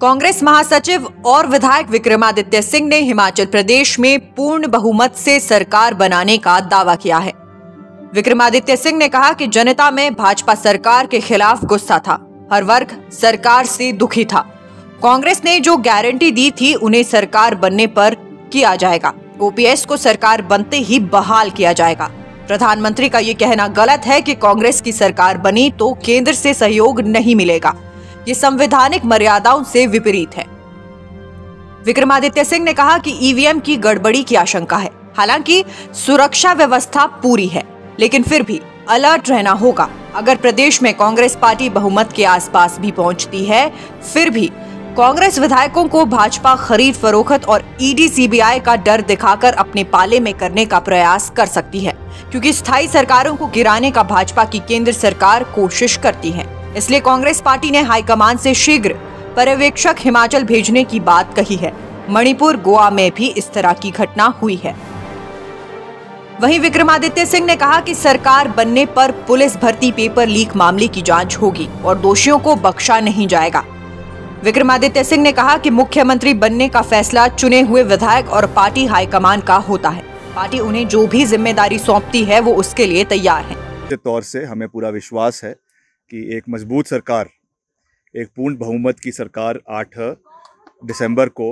कांग्रेस महासचिव और विधायक विक्रमादित्य सिंह ने हिमाचल प्रदेश में पूर्ण बहुमत से सरकार बनाने का दावा किया है विक्रमादित्य सिंह ने कहा कि जनता में भाजपा सरकार के खिलाफ गुस्सा था हर वर्ग सरकार से दुखी था कांग्रेस ने जो गारंटी दी थी उन्हें सरकार बनने पर किया जाएगा ओपीएस को सरकार बनते ही बहाल किया जाएगा प्रधानमंत्री का ये कहना गलत है कि कांग्रेस की सरकार बनी तो केंद्र से सहयोग नहीं मिलेगा ये संवैधानिक मर्यादाओं से विपरीत है विक्रमादित्य सिंह ने कहा कि ईवीएम की गड़बड़ी की आशंका है हालांकि सुरक्षा व्यवस्था पूरी है लेकिन फिर भी अलर्ट रहना होगा अगर प्रदेश में कांग्रेस पार्टी बहुमत के आसपास भी पहुंचती है फिर भी कांग्रेस विधायकों को भाजपा खरीद फरोखत और ईडी सीबीआई का डर दिखाकर अपने पाले में करने का प्रयास कर सकती है क्योंकि स्थायी सरकारों को गिराने का भाजपा की केंद्र सरकार कोशिश करती है इसलिए कांग्रेस पार्टी ने हाईकमान से शीघ्र पर्यवेक्षक हिमाचल भेजने की बात कही है मणिपुर गोवा में भी इस तरह की घटना हुई है वहीं विक्रमादित्य सिंह ने कहा कि सरकार बनने पर पुलिस भर्ती पेपर लीक मामले की जांच होगी और दोषियों को बख्शा नहीं जाएगा विक्रमादित्य सिंह ने कहा कि मुख्यमंत्री बनने का फैसला चुने हुए विधायक और पार्टी हाईकमान का होता है पार्टी उन्हें जो भी जिम्मेदारी सौंपती है वो उसके लिए तैयार है तौर से हमें पूरा विश्वास है कि एक मजबूत सरकार एक पूर्ण बहुमत की सरकार आठ दिसंबर को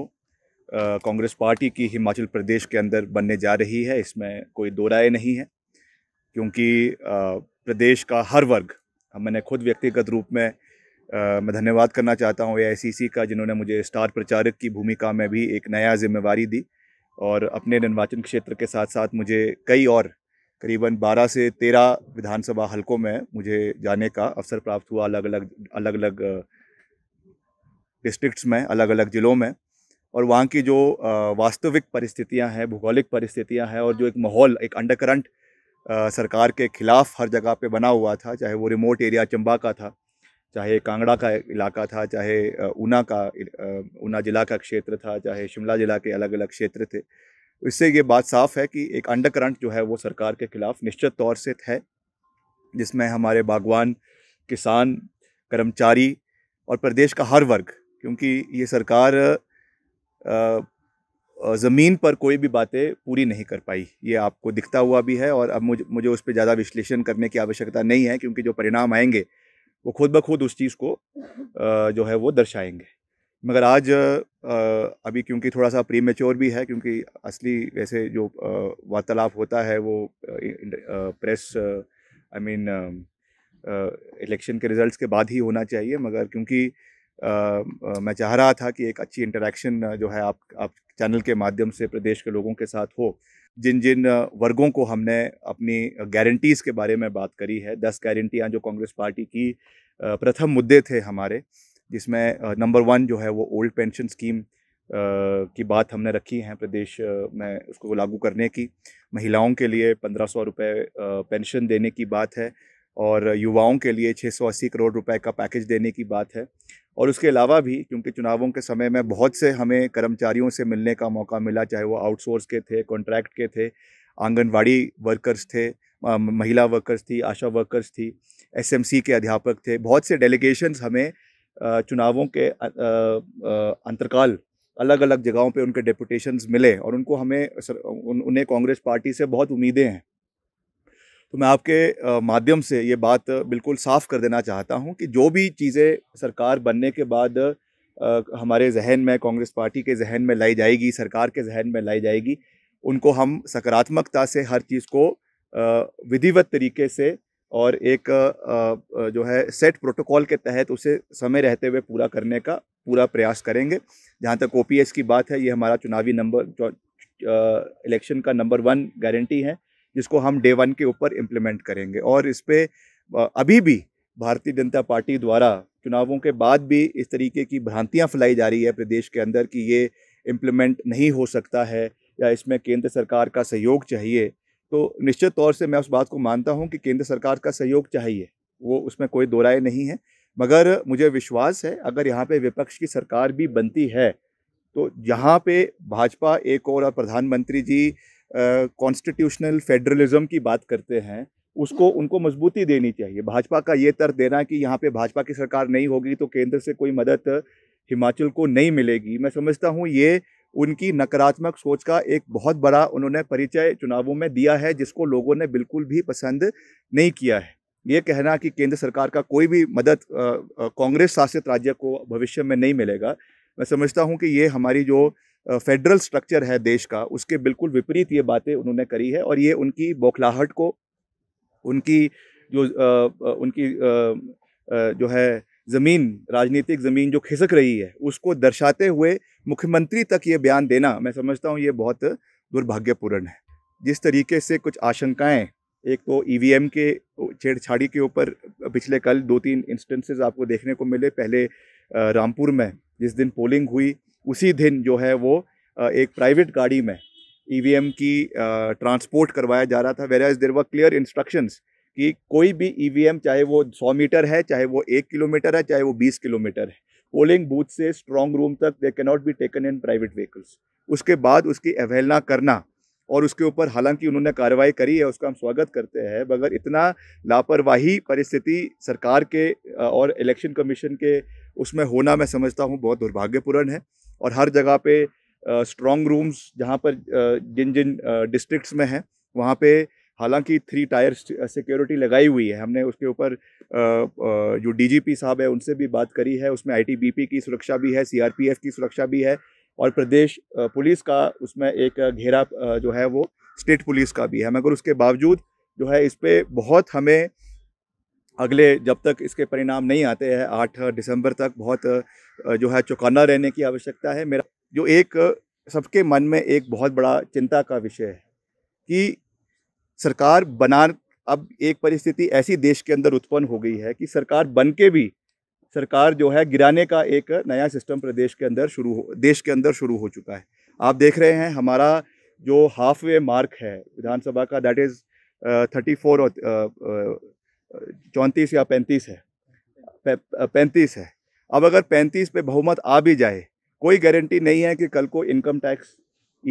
कांग्रेस पार्टी की हिमाचल प्रदेश के अंदर बनने जा रही है इसमें कोई दो राय नहीं है क्योंकि प्रदेश का हर वर्ग मैंने खुद व्यक्तिगत रूप में आ, मैं धन्यवाद करना चाहता हूँ ए का जिन्होंने मुझे स्टार प्रचारक की भूमिका में भी एक नया जिम्मेवारी दी और अपने निर्वाचन क्षेत्र के साथ साथ मुझे कई और करीबन 12 से 13 विधानसभा हलकों में मुझे जाने का अवसर प्राप्त हुआ अलग अलग अलग अलग डिस्ट्रिक्ट्स में अलग अलग ज़िलों में और वहाँ की जो वास्तविक परिस्थितियाँ हैं भूगोलिक परिस्थितियाँ हैं और जो एक माहौल एक अंडरकरंट सरकार के खिलाफ हर जगह पे बना हुआ था चाहे वो रिमोट एरिया चंबा का था चाहे कांगड़ा का इलाका था चाहे ऊना का ऊना ज़िला का क्षेत्र था चाहे शिमला ज़िला के अलग अलग क्षेत्र थे तो इससे ये बात साफ है कि एक अंडरकरंट जो है वो सरकार के खिलाफ निश्चित तौर से है जिसमें हमारे बागवान किसान कर्मचारी और प्रदेश का हर वर्ग क्योंकि ये सरकार ज़मीन पर कोई भी बातें पूरी नहीं कर पाई ये आपको दिखता हुआ भी है और अब मुझे मुझे उस पर ज़्यादा विश्लेषण करने की आवश्यकता नहीं है क्योंकि जो परिणाम आएंगे वो खुद ब खुद उस चीज़ को जो है वो दर्शाएंगे मगर आज अभी क्योंकि थोड़ा सा प्री मेच्योर भी है क्योंकि असली वैसे जो वार्तालाप होता है वो प्रेस आई मीन इलेक्शन के रिजल्ट्स के बाद ही होना चाहिए मगर क्योंकि मैं चाह रहा था कि एक अच्छी इंटरेक्शन जो है आप आप चैनल के माध्यम से प्रदेश के लोगों के साथ हो जिन जिन वर्गों को हमने अपनी गारंटीज़ के बारे में बात करी है दस गारंटियाँ जो कांग्रेस पार्टी की प्रथम मुद्दे थे हमारे जिसमें नंबर वन जो है वो ओल्ड पेंशन स्कीम की बात हमने रखी है प्रदेश में उसको लागू करने की महिलाओं के लिए पंद्रह सौ रुपये पेंशन देने की बात है और युवाओं के लिए छः सौ अस्सी करोड़ रुपए का पैकेज देने की बात है और उसके अलावा भी क्योंकि चुनावों के समय में बहुत से हमें कर्मचारियों से मिलने का मौका मिला चाहे वो आउटसोर्स के थे कॉन्ट्रैक्ट के थे आंगनवाड़ी वर्कर्स थे महिला वर्कर्स थी आशा वर्कर्स थी एसएमसी के अध्यापक थे बहुत से डेलीगेशन हमें चुनावों के अंतरकाल अलग अलग जगहों पे उनके डेपुटेशन मिले और उनको हमें उन, उन्हें कांग्रेस पार्टी से बहुत उम्मीदें हैं तो मैं आपके माध्यम से ये बात बिल्कुल साफ कर देना चाहता हूँ कि जो भी चीज़ें सरकार बनने के बाद हमारे जहन में कांग्रेस पार्टी के जहन में लाई जाएगी सरकार के जहन में लाई जाएगी उनको हम सकारात्मकता से हर चीज़ को विधिवत तरीके से और एक जो है सेट प्रोटोकॉल के तहत उसे समय रहते हुए पूरा करने का पूरा प्रयास करेंगे जहाँ तक ओ की बात है ये हमारा चुनावी नंबर इलेक्शन का नंबर वन गारंटी है जिसको हम डे वन के ऊपर इम्प्लीमेंट करेंगे और इस पर अभी भी भारतीय जनता पार्टी द्वारा चुनावों के बाद भी इस तरीके की भ्रांतियाँ फैलाई जा रही है प्रदेश के अंदर कि ये इम्प्लीमेंट नहीं हो सकता है या इसमें केंद्र सरकार का सहयोग चाहिए तो निश्चित तौर से मैं उस बात को मानता हूँ कि केंद्र सरकार का सहयोग चाहिए वो उसमें कोई दो राय नहीं है मगर मुझे विश्वास है अगर यहाँ पे विपक्ष की सरकार भी बनती है तो जहाँ पे भाजपा एक और, और प्रधानमंत्री जी कॉन्स्टिट्यूशनल फेडरलिज्म की बात करते हैं उसको उनको मजबूती देनी चाहिए भाजपा का ये तर्क देना कि यहाँ पे भाजपा की सरकार नहीं होगी तो केंद्र से कोई मदद हिमाचल को नहीं मिलेगी मैं समझता हूँ ये उनकी नकारात्मक सोच का एक बहुत बड़ा उन्होंने परिचय चुनावों में दिया है जिसको लोगों ने बिल्कुल भी पसंद नहीं किया है ये कहना कि केंद्र सरकार का कोई भी मदद कांग्रेस शासित राज्य को भविष्य में नहीं मिलेगा मैं समझता हूँ कि ये हमारी जो फेडरल स्ट्रक्चर है देश का उसके बिल्कुल विपरीत ये बातें उन्होंने करी है और ये उनकी बौखलाहट को उनकी जो आ, उनकी आ, जो है ज़मीन राजनीतिक ज़मीन जो खिसक रही है उसको दर्शाते हुए मुख्यमंत्री तक ये बयान देना मैं समझता हूँ ये बहुत दुर्भाग्यपूर्ण है जिस तरीके से कुछ आशंकाएं एक तो ई e के छेड़छाड़ी के ऊपर पिछले कल दो तीन इंस्टेंसेस आपको देखने को मिले पहले रामपुर में जिस दिन पोलिंग हुई उसी दिन जो है वो एक प्राइवेट गाड़ी में ई e की ट्रांसपोर्ट करवाया जा रहा था whereas there were clear instructions कि कोई भी ईवीएम e चाहे वो 100 मीटर है चाहे वो एक किलोमीटर है चाहे वो 20 किलोमीटर है पोलिंग बूथ से स्ट्रॉन्ग रूम तक they cannot be taken in private vehicles उसके बाद उसकी अवहेलना करना और उसके ऊपर हालांकि उन्होंने कार्रवाई करी है उसका हम स्वागत करते हैं मगर इतना लापरवाही परिस्थिति सरकार के और इलेक्शन कमीशन के उसमें होना मैं समझता हूँ बहुत दुर्भाग्यपूर्ण है और हर जगह पे स्ट्रॉन्ग रूम्स जहाँ पर जिन जिन डिस्ट्रिक्ट्स में हैं वहाँ पे हालांकि थ्री टायर सिक्योरिटी लगाई हुई है हमने उसके ऊपर जो डीजीपी साहब है उनसे भी बात करी है उसमें आईटीबीपी की सुरक्षा भी है सीआरपीएफ की सुरक्षा भी है और प्रदेश पुलिस का उसमें एक घेरा जो है वो स्टेट पुलिस का भी है मगर उसके बावजूद जो है इस पर बहुत हमें अगले जब तक इसके परिणाम नहीं आते हैं आठ दिसंबर तक बहुत जो है चौकाना रहने की आवश्यकता है मेरा जो एक सबके मन में एक बहुत बड़ा चिंता का विषय है कि सरकार बना अब एक परिस्थिति ऐसी देश के अंदर उत्पन्न हो गई है कि सरकार बन के भी सरकार जो है गिराने का एक नया सिस्टम प्रदेश के अंदर शुरू हो देश के अंदर शुरू हो चुका है आप देख रहे हैं हमारा जो हाफ वे मार्क है विधानसभा का दैट इज़ थर्टी फोर और चौंतीस या पैंतीस है पैंतीस है अब अगर पैंतीस पे बहुमत आ भी जाए कोई गारंटी नहीं है कि कल को इनकम टैक्स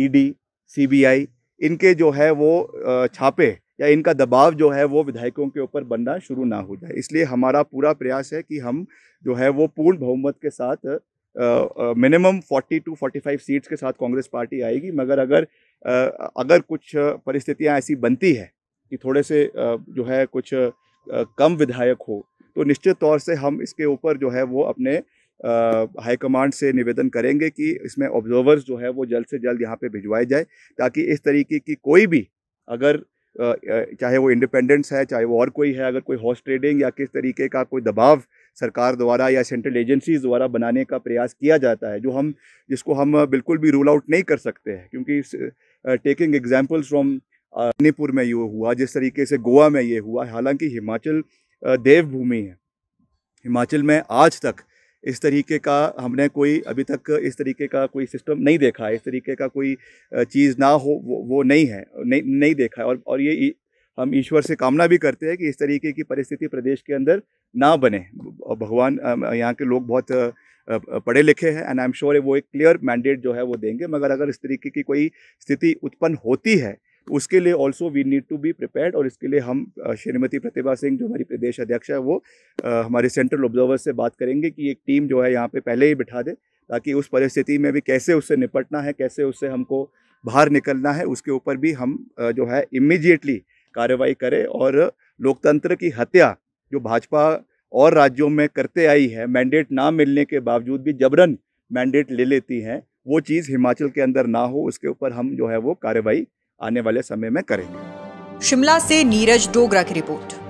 ईडी सीबीआई इनके जो है वो छापे या इनका दबाव जो है वो विधायकों के ऊपर बनना शुरू ना हो जाए इसलिए हमारा पूरा प्रयास है कि हम जो है वो पूर्ण बहुमत के साथ minimum forty two forty five seats के साथ कांग्रेस पार्टी आएगी मगर अगर आ, अगर कुछ परिस्थितियां ऐसी बनती है कि थोड़े से आ, जो है कुछ आ, कम विधायक हो तो निश्चित तौर से हम इसके ऊपर जो है वो अपने हाईकमांड से निवेदन करेंगे कि इसमें ऑब्जर्वर्स जो है वो जल्द से जल्द यहाँ पे भिजवाए जाए ताकि इस तरीके की कोई भी अगर चाहे वो इंडिपेंडेंस है चाहे वो और कोई है अगर कोई हॉर्स ट्रेडिंग या किस तरीके का कोई दबाव सरकार द्वारा या सेंट्रल एजेंसीज द्वारा बनाने का प्रयास किया जाता है जो हम जिसको हम बिल्कुल भी रूल आउट नहीं कर सकते हैं क्योंकि टेकिंग एग्जाम्पल्स फ्रॉम मणिपुर में ये हुआ जिस तरीके से गोवा में ये हुआ हालांकि हिमाचल देवभूमि है हिमाचल में आज तक इस तरीके का हमने कोई अभी तक इस तरीके का कोई सिस्टम नहीं देखा है इस तरीके का कोई चीज़ ना हो वो, वो नहीं है नहीं नहीं देखा है और और ये हम ईश्वर से कामना भी करते हैं कि इस तरीके की परिस्थिति प्रदेश के अंदर ना बने और भगवान यहाँ के लोग बहुत पढ़े लिखे हैं एंड आई एम श्योर वो एक क्लियर मैंडेट जो है वो देंगे मगर अगर इस तरीके की कोई स्थिति उत्पन्न होती है उसके लिए also we need to be prepared और इसके लिए हम श्रीमती प्रतिभा सिंह जो हमारी प्रदेश अध्यक्ष है वो हमारे सेंट्रल ऑब्जर्वर से बात करेंगे कि एक टीम जो है यहाँ पर पहले ही बिठा दे ताकि उस परिस्थिति में भी कैसे उससे निपटना है कैसे उससे हमको बाहर निकलना है उसके ऊपर भी हम जो है इमिजिएटली कार्रवाई करें और लोकतंत्र की हत्या जो भाजपा और राज्यों में करते आई है मैंडेट ना मिलने के बावजूद भी जबरन मैंडेट ले लेती हैं वो चीज़ हिमाचल के अंदर ना हो उसके ऊपर हम जो है वो कार्रवाई आने वाले समय में करेंगे शिमला से नीरज डोगरा की रिपोर्ट